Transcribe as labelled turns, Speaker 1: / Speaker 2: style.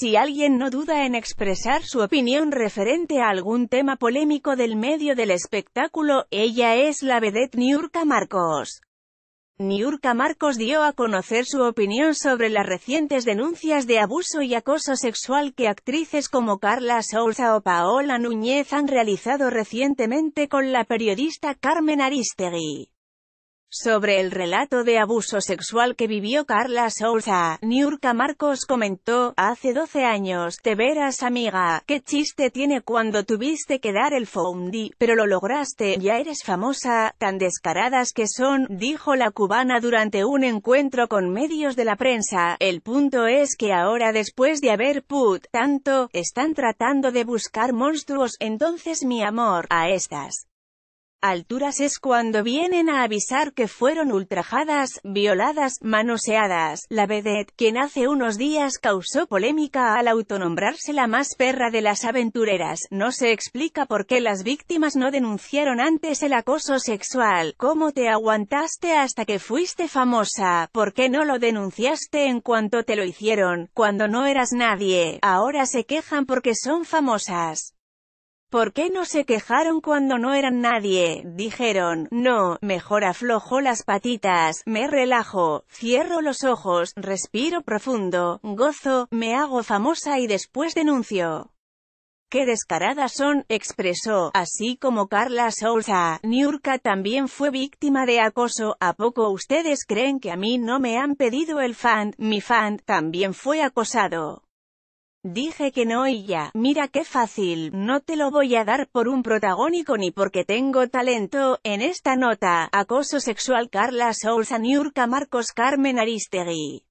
Speaker 1: Si alguien no duda en expresar su opinión referente a algún tema polémico del medio del espectáculo, ella es la vedette Niurka Marcos. Niurka Marcos dio a conocer su opinión sobre las recientes denuncias de abuso y acoso sexual que actrices como Carla Souza o Paola Núñez han realizado recientemente con la periodista Carmen Aristegui. Sobre el relato de abuso sexual que vivió Carla Souza, Niurka Marcos comentó, hace 12 años, te verás amiga, qué chiste tiene cuando tuviste que dar el foundi, pero lo lograste, ya eres famosa, tan descaradas que son, dijo la cubana durante un encuentro con medios de la prensa, el punto es que ahora después de haber put, tanto, están tratando de buscar monstruos, entonces mi amor, a estas alturas es cuando vienen a avisar que fueron ultrajadas, violadas, manoseadas. La vedette, quien hace unos días causó polémica al autonombrarse la más perra de las aventureras, no se explica por qué las víctimas no denunciaron antes el acoso sexual, cómo te aguantaste hasta que fuiste famosa, por qué no lo denunciaste en cuanto te lo hicieron, cuando no eras nadie, ahora se quejan porque son famosas. ¿Por qué no se quejaron cuando no eran nadie? Dijeron, no, mejor aflojo las patitas, me relajo, cierro los ojos, respiro profundo, gozo, me hago famosa y después denuncio. ¡Qué descaradas son!, expresó, así como Carla Souza. Niurka también fue víctima de acoso, ¿a poco ustedes creen que a mí no me han pedido el fan? Mi fan, también fue acosado. Dije que no y ya, mira qué fácil, no te lo voy a dar por un protagónico ni porque tengo talento, en esta nota, acoso sexual Carla Sousa Niurka Marcos Carmen Aristegui.